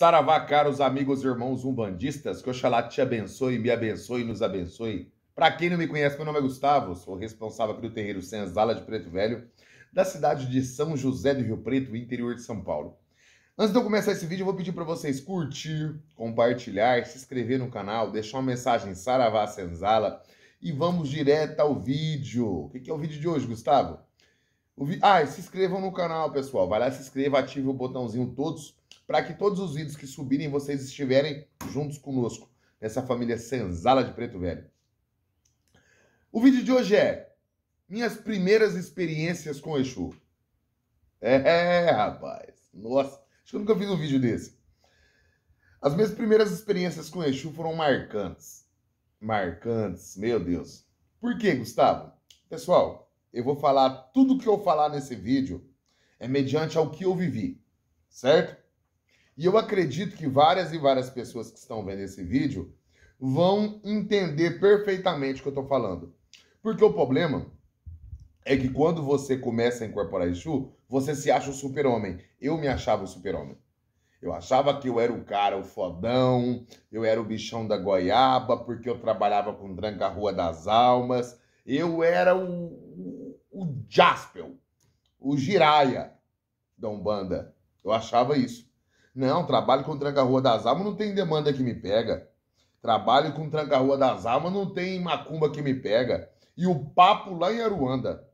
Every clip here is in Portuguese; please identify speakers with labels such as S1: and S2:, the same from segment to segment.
S1: Saravá, caros amigos, irmãos umbandistas, que Oxalá te abençoe, me abençoe e nos abençoe. Para quem não me conhece, meu nome é Gustavo, sou responsável pelo terreiro Senzala de Preto Velho, da cidade de São José do Rio Preto, interior de São Paulo. Antes de eu começar esse vídeo, eu vou pedir para vocês curtir, compartilhar, se inscrever no canal, deixar uma mensagem Saravá Senzala e vamos direto ao vídeo. O que é o vídeo de hoje, Gustavo? Vi... Ah, se inscrevam no canal, pessoal. Vai lá, se inscreva, ative o botãozinho todos para que todos os vídeos que subirem vocês estiverem juntos conosco, nessa família senzala de preto velho. O vídeo de hoje é minhas primeiras experiências com Exu. É, rapaz. Nossa, acho que eu nunca fiz um vídeo desse. As minhas primeiras experiências com Exu foram marcantes. Marcantes, meu Deus. Por que, Gustavo? Pessoal, eu vou falar tudo que eu falar nesse vídeo é mediante ao que eu vivi, certo? E eu acredito que várias e várias pessoas que estão vendo esse vídeo vão entender perfeitamente o que eu estou falando. Porque o problema é que quando você começa a incorporar Exu, você se acha o super-homem. Eu me achava o super-homem. Eu achava que eu era o cara, o fodão, eu era o bichão da goiaba, porque eu trabalhava com Branca Rua das Almas. Eu era o, o, o Jaspel, o jiraya da Umbanda. Eu achava isso. Não, trabalho com tranca-rua das almas, não tem demanda que me pega. Trabalho com tranca-rua das almas, não tem macumba que me pega. E o papo lá em Aruanda.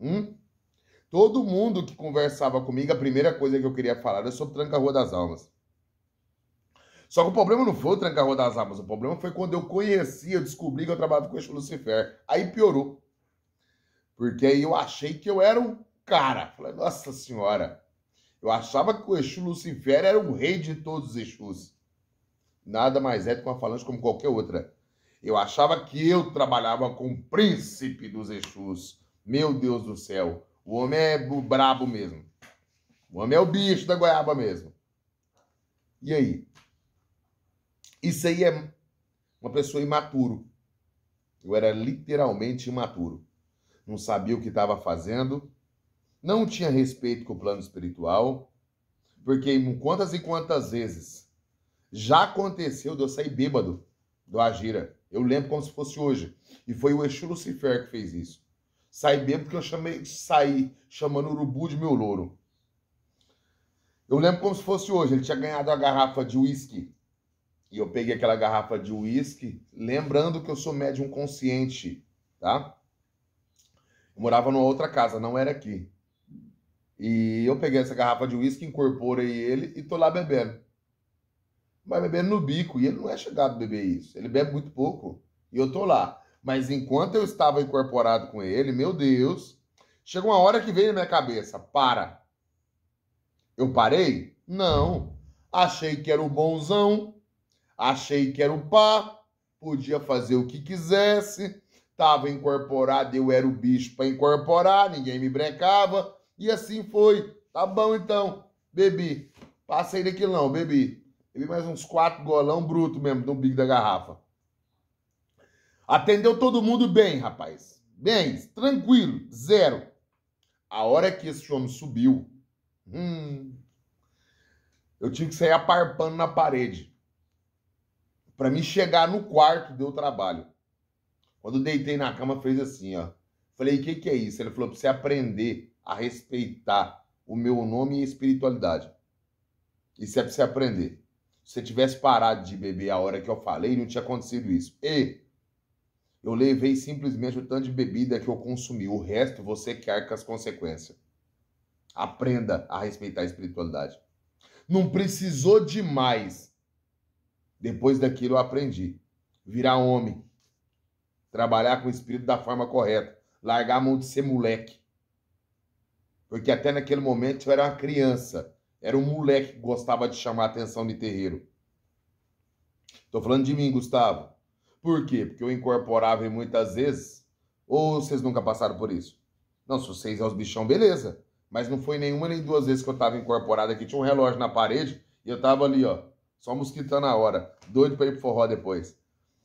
S1: Hum? Todo mundo que conversava comigo, a primeira coisa que eu queria falar era sobre tranca-rua das almas. Só que o problema não foi o tranca-rua das almas, o problema foi quando eu conheci, eu descobri que eu trabalhava com o Lucifer. Aí piorou. Porque aí eu achei que eu era um cara. Falei, nossa senhora, eu achava que o Exu Lucifer era um rei de todos os Exus. Nada mais é do que uma falange como qualquer outra. Eu achava que eu trabalhava com o príncipe dos Exus. Meu Deus do céu. O homem é brabo mesmo. O homem é o bicho da goiaba mesmo. E aí? Isso aí é uma pessoa imaturo. Eu era literalmente imaturo. Não sabia o que estava fazendo, não tinha respeito com o plano espiritual, porque quantas e quantas vezes já aconteceu de eu sair bêbado do Agira. Eu lembro como se fosse hoje. E foi o Exu Lucifer que fez isso. Saí bêbado porque eu chamei, saí chamando o urubu de meu louro. Eu lembro como se fosse hoje. Ele tinha ganhado a garrafa de uísque. E eu peguei aquela garrafa de uísque, lembrando que eu sou médium consciente, tá? Eu morava numa outra casa, não era aqui. E eu peguei essa garrafa de uísque, incorporei ele e tô lá bebendo. Mas bebendo no bico. E ele não é chegado a beber isso. Ele bebe muito pouco. E eu tô lá. Mas enquanto eu estava incorporado com ele, meu Deus, chegou uma hora que veio na minha cabeça: para. Eu parei? Não. Achei que era o bonzão. Achei que era o pá. Podia fazer o que quisesse. Tava incorporado, eu era o bicho para incorporar, ninguém me brecava e assim foi. Tá bom então, bebi. Passei daquilo não, bebi. Bebi mais uns quatro golão bruto mesmo no bico da garrafa. Atendeu todo mundo bem, rapaz. Bem, tranquilo, zero. A hora que esse homem subiu, hum, eu tive que sair aparpando na parede. para me chegar no quarto, deu trabalho. Quando eu deitei na cama, fez assim, ó. Falei, o que, que é isso? Ele falou, pra você aprender a respeitar o meu nome e espiritualidade. Isso é para você aprender. Se você tivesse parado de beber a hora que eu falei, não tinha acontecido isso. E eu levei simplesmente o tanto de bebida que eu consumi. O resto você quer com as consequências. Aprenda a respeitar a espiritualidade. Não precisou demais. Depois daquilo eu aprendi. Virar homem. Trabalhar com o espírito da forma correta. Largar a mão de ser moleque porque até naquele momento eu era uma criança, era um moleque que gostava de chamar a atenção de terreiro. Tô falando de mim, Gustavo. Por quê? Porque eu incorporava muitas vezes, ou vocês nunca passaram por isso? Não, se vocês é os bichão, beleza. Mas não foi nenhuma nem duas vezes que eu tava incorporado aqui. Tinha um relógio na parede e eu tava ali, ó, só mosquitando a hora. Doido pra ir pro forró depois.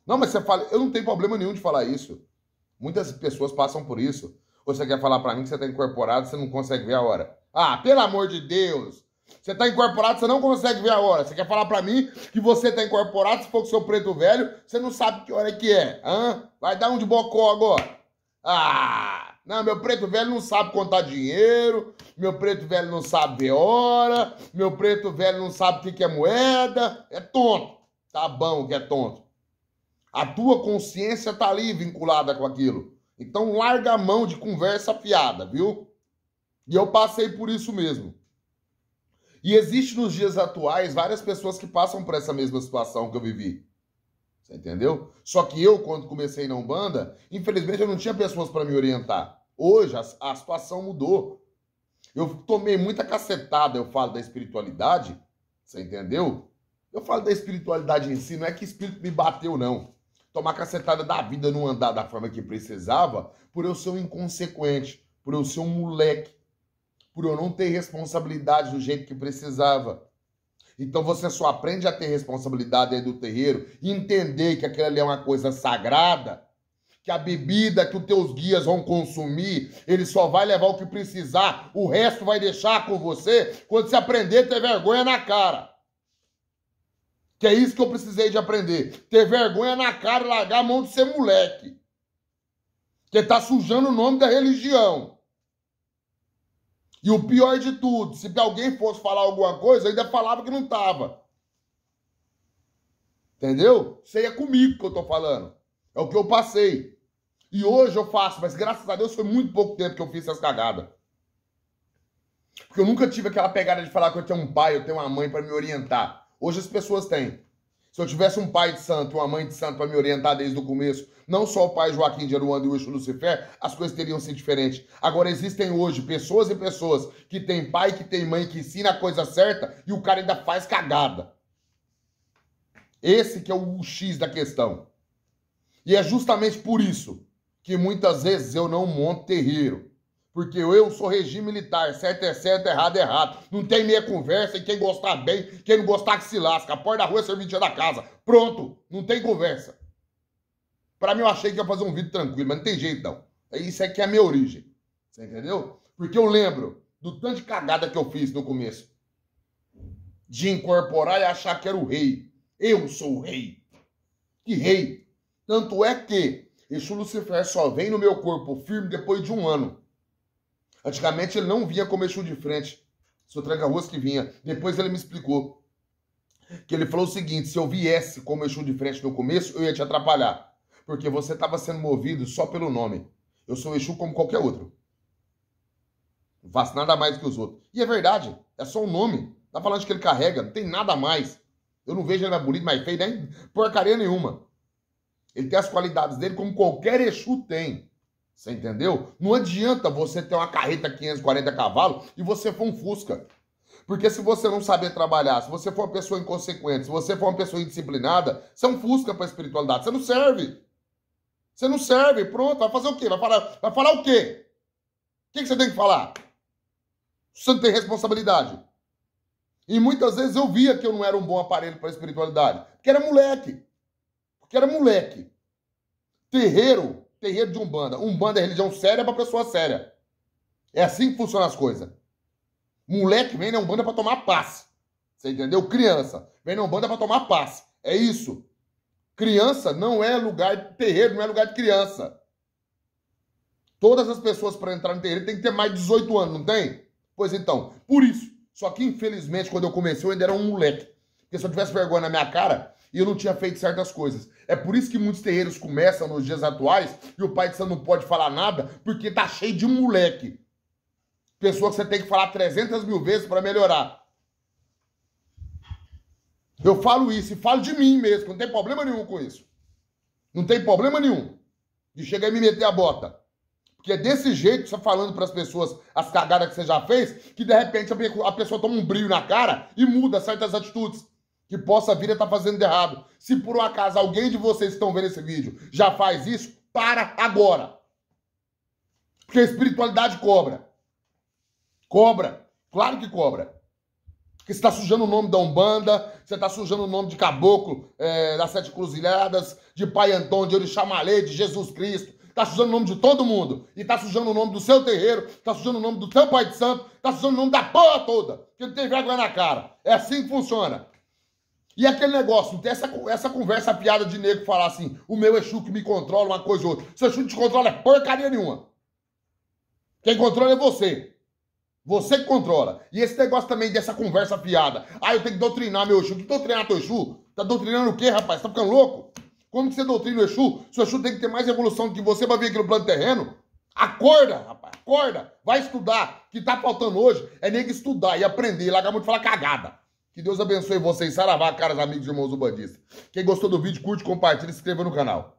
S1: Não, mas você fala, eu não tenho problema nenhum de falar isso. Muitas pessoas passam por isso. Ou você quer falar para mim que você está incorporado, você não consegue ver a hora? Ah, pelo amor de Deus! Você está incorporado, você não consegue ver a hora. Você quer falar para mim que você está incorporado, se for com seu preto velho, você não sabe que hora que é. Hã? Vai dar um de bocó agora. Ah! Não, meu preto velho não sabe contar dinheiro, meu preto velho não sabe ver hora, meu preto velho não sabe o que, que é moeda. É tonto. Tá bom que é tonto. A tua consciência tá ali vinculada com aquilo. Então larga a mão de conversa fiada, viu? E eu passei por isso mesmo. E existe nos dias atuais várias pessoas que passam por essa mesma situação que eu vivi. Você entendeu? Só que eu, quando comecei na Umbanda, infelizmente eu não tinha pessoas para me orientar. Hoje a, a situação mudou. Eu tomei muita cacetada, eu falo da espiritualidade, você entendeu? Eu falo da espiritualidade em si, não é que espírito me bateu, não tomar cacetada da vida não andar da forma que precisava, por eu ser um inconsequente, por eu ser um moleque, por eu não ter responsabilidade do jeito que precisava. Então você só aprende a ter responsabilidade aí do terreiro entender que aquilo ali é uma coisa sagrada, que a bebida que os teus guias vão consumir, ele só vai levar o que precisar, o resto vai deixar com você quando você aprender a ter vergonha na cara. Que é isso que eu precisei de aprender. Ter vergonha na cara e largar a mão de ser moleque. Que tá sujando o nome da religião. E o pior de tudo, se alguém fosse falar alguma coisa, ainda falava que não tava. Entendeu? Isso aí é comigo que eu tô falando. É o que eu passei. E hoje eu faço, mas graças a Deus foi muito pouco tempo que eu fiz essas cagadas. Porque eu nunca tive aquela pegada de falar que eu tenho um pai, eu tenho uma mãe para me orientar. Hoje as pessoas têm. Se eu tivesse um pai de santo, uma mãe de santo para me orientar desde o começo, não só o pai Joaquim de Aruanda e o ex Lucifer, as coisas teriam sido diferentes. Agora, existem hoje pessoas e pessoas que têm pai, que têm mãe, que ensina a coisa certa e o cara ainda faz cagada. Esse que é o X da questão. E é justamente por isso que muitas vezes eu não monto terreiro. Porque eu sou regime militar, certo é certo, errado é errado. Não tem meia conversa, e quem gostar bem, quem não gostar que se lasca. A porta da rua é servidinha da casa. Pronto, não tem conversa. Para mim eu achei que ia fazer um vídeo tranquilo, mas não tem jeito não. É, isso aqui é a minha origem, você entendeu? Porque eu lembro do tanto de cagada que eu fiz no começo. De incorporar e achar que era o rei. Eu sou o rei. Que rei? Tanto é que esse Lucifer só vem no meu corpo firme depois de um ano. Antigamente ele não vinha como Exu de frente. Seu tranca-ruas que vinha. Depois ele me explicou. Que ele falou o seguinte: se eu viesse como Exu de frente no começo, eu ia te atrapalhar. Porque você estava sendo movido só pelo nome. Eu sou Exu como qualquer outro. Não faço nada mais que os outros. E é verdade, é só um nome. Tá falando que ele carrega, não tem nada mais. Eu não vejo ele mais bonito, mais feio, nem porcaria nenhuma. Ele tem as qualidades dele como qualquer Exu tem. Você entendeu? Não adianta você ter uma carreta 540 cavalos e você for um Fusca. Porque se você não saber trabalhar, se você for uma pessoa inconsequente, se você for uma pessoa indisciplinada, você é um Fusca para a espiritualidade. Você não serve. Você não serve. Pronto, vai fazer o quê? Vai falar, vai falar o quê? O que, você tem que falar? Você não tem responsabilidade. E muitas vezes eu via que eu não era um bom aparelho para a espiritualidade. Porque era moleque. Porque era moleque. Terreiro terreiro de Umbanda. Umbanda é religião séria para pessoa séria. É assim que funcionam as coisas. Moleque vem na Umbanda para tomar passe. Você entendeu? Criança vem na Umbanda para tomar passe. É isso. Criança não é lugar de terreiro, não é lugar de criança. Todas as pessoas para entrar no terreiro tem que ter mais de 18 anos, não tem? Pois então, por isso. Só que infelizmente quando eu comecei eu ainda era um moleque. Porque se eu tivesse vergonha na minha cara, e eu não tinha feito certas coisas. É por isso que muitos terreiros começam nos dias atuais e o pai de santo não pode falar nada porque tá cheio de moleque. Pessoa que você tem que falar 300 mil vezes para melhorar. Eu falo isso e falo de mim mesmo, não tem problema nenhum com isso. Não tem problema nenhum de chegar e me meter a bota. Porque é desse jeito que você tá falando para as pessoas as cagadas que você já fez, que de repente a pessoa toma um brilho na cara e muda certas atitudes que possa vir a estar tá fazendo de errado. Se por um acaso alguém de vocês que estão vendo esse vídeo já faz isso, para agora. Porque a espiritualidade cobra. Cobra. Claro que cobra. Porque você está sujando o nome da Umbanda, você está sujando o nome de Caboclo, é, das Sete Cruzilhadas, de Pai Antônio, de Orixamalê, de Jesus Cristo. Está sujando o nome de todo mundo. E está sujando o nome do seu terreiro, está sujando o nome do seu pai de santo, está sujando o nome da porra toda. Que não tem vergonha na cara. É assim que funciona. E aquele negócio, tem essa, essa conversa, piada de nego falar assim, o meu é Exu que me controla, uma coisa ou outra. Seu Exu não te controla é porcaria nenhuma. Quem controla é você. Você que controla. E esse negócio também dessa conversa piada. Ah, eu tenho que doutrinar meu Exu. Que doutrinar teu Exu? Tá doutrinando o quê, rapaz? Tá ficando louco? Como que você doutrina o Exu? Seu Exu tem que ter mais evolução do que você pra vir aqui no plano terreno? Acorda, rapaz, acorda. Vai estudar. O que tá faltando hoje é nem que estudar e aprender e largar muito falar cagada. Que Deus abençoe vocês. Saravá, caras amigos e irmãos do Bandista. Quem gostou do vídeo, curte, compartilha e se inscreva no canal.